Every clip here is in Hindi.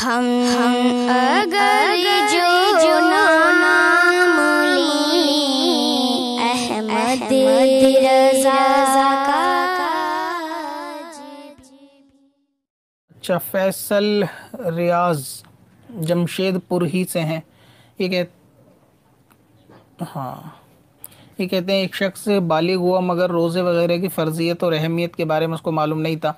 हम हम अगर जो जो नाम अहमद अच्छा फैसल रियाज जमशेदपुर ही से हैं ये कह हाँ ये कहते हैं एक शख्स बालिग हुआ मगर रोज़े वगैरह की फ़र्जियत और अहमियत के बारे में उसको मालूम नहीं था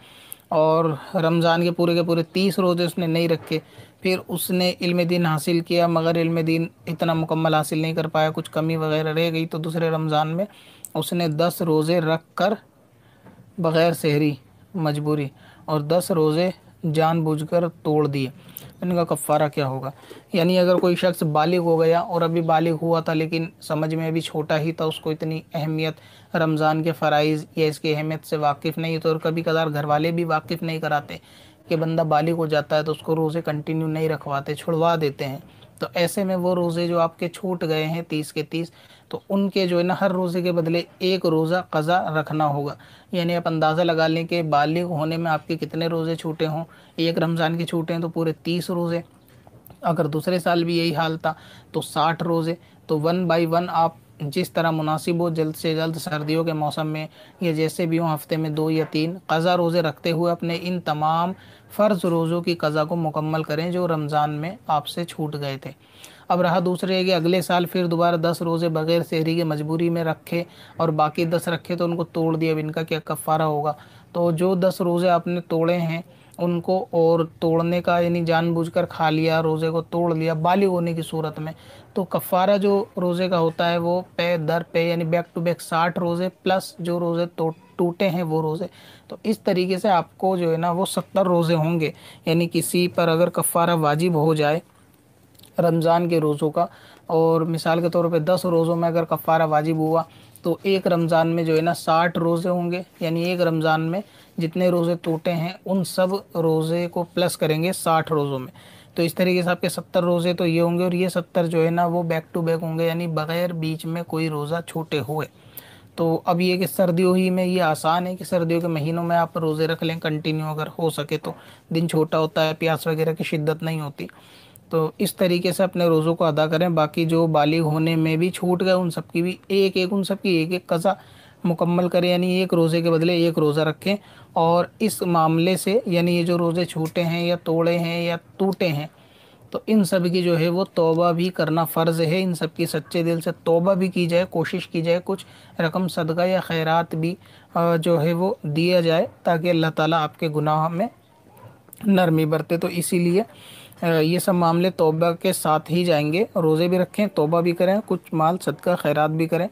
और रमज़ान के पूरे के पूरे तीस रोज़े उसने नहीं रखे फिर उसने इल्म दिन हासिल किया मगर इल्म दिन इतना मुकम्मल हासिल नहीं कर पाया कुछ कमी वगैरह रह गई तो दूसरे रमज़ान में उसने दस रोज़े रख कर बग़ैर शहरी मजबूरी और दस रोज़े जानबूझकर तोड़ दिए इनका कफ़ारा क्या होगा यानी अगर कोई शख्स बालिग हो गया और अभी बालिग हुआ था लेकिन समझ में अभी छोटा ही था उसको इतनी अहमियत रमज़ान के फ़रज़ या इसकी अहमियत से वाकिफ़ नहीं होते और कभी कदार घर वाले भी वाकिफ़ नहीं कराते कि बंदा बालिग हो जाता है तो उसको रोज़े कंटिन्यू नहीं रखवाते छुड़वा देते हैं तो ऐसे में वो रोज़े जो आपके छूट गए हैं तीस के तीस तो उनके जो है ना हर रोज़े के बदले एक रोज़ा कज़ा रखना होगा यानी आप अंदाज़ा लगा लें कि बालिग होने में आपके कितने रोज़े छूटे हों एक रमज़ान के छूटे हैं तो पूरे तीस रोज़े अगर दूसरे साल भी यही हाल था तो साठ रोज़े तो वन बाई वन आप जिस तरह मुनासिब हो जल्द से जल्द सर्दियों के मौसम में या जैसे भी हों हफ्ते में दो या तीन कज़ा रोज़े रखते हुए अपने इन तमाम फ़र्ज़ रोज़ों की कज़ा को मुकम्मल करें जो रमज़ान में आपसे छूट गए थे अब रहा दूसरे है कि अगले साल फिर दोबारा दस रोज़े बग़ैर शहरी की मजबूरी में रखे और बाकी दस रखे तो उनको तोड़ दिया अब इनका क्या कफ़ारा होगा तो जो दस रोज़े आपने तोड़े हैं उनको और तोड़ने का यानी जानबूझकर खा लिया रोज़े को तोड़ लिया बाली होने की सूरत में तो कफ़ारा जो रोज़े का होता है वो पे दर पे यानी बैक टू बैक साठ रोज़े प्लस जो रोज़े तो टूटे हैं वो रोज़े तो इस तरीके से आपको जो है ना वो सत्तर रोज़े होंगे यानी किसी पर अगर कफ़ारा वाजिब हो जाए रमज़ान के रोज़ों का और मिसाल के तौर पे दस रोज़ों में अगर कफ़ारा वाजिब हुआ तो एक रमज़ान में जो है ना साठ रोज़े होंगे यानी एक रमज़ान में जितने रोज़े टूटे हैं उन सब रोज़े को प्लस करेंगे साठ रोज़ों में तो इस तरीके से आपके सत्तर रोज़े तो ये होंगे और ये सत्तर जो है ना वो बैक टू बैक होंगे यानी बग़ैर बीच में कोई रोज़ा छूटे हुए तो अब ये कि सर्दियों ही में ये आसान है कि सर्दियों के महीनों में आप रोज़े रख लें कंटिन्यू अगर हो सके तो दिन छोटा होता है प्यास वगैरह की शिद्दत नहीं होती तो इस तरीके से अपने रोज़ों को अदा करें बाकी जो बालिग होने में भी छूट गए उन सब की भी एक एक उन सब की एक एक कज़ा मुकम्मल करें यानी एक रोज़े के बदले एक रोज़ा रखें और इस मामले से यानी ये जो रोज़े छूटे हैं या तोड़े हैं या टूटे हैं तो इन सब की जो है वो तोबा भी करना फ़र्ज़ है इन सब की सच्चे दिल से तोबा भी की जाए कोशिश की जाए कुछ रकम सदका या खैरात भी जो है वो दिया जाए ताकि अल्लाह ताला आपके गुनाह में नरमी बरते तो इसीलिए ये सब मामले तोबा के साथ ही जाएंगे रोज़े भी रखें तोबा भी करें कुछ माल सदका खैरात भी करें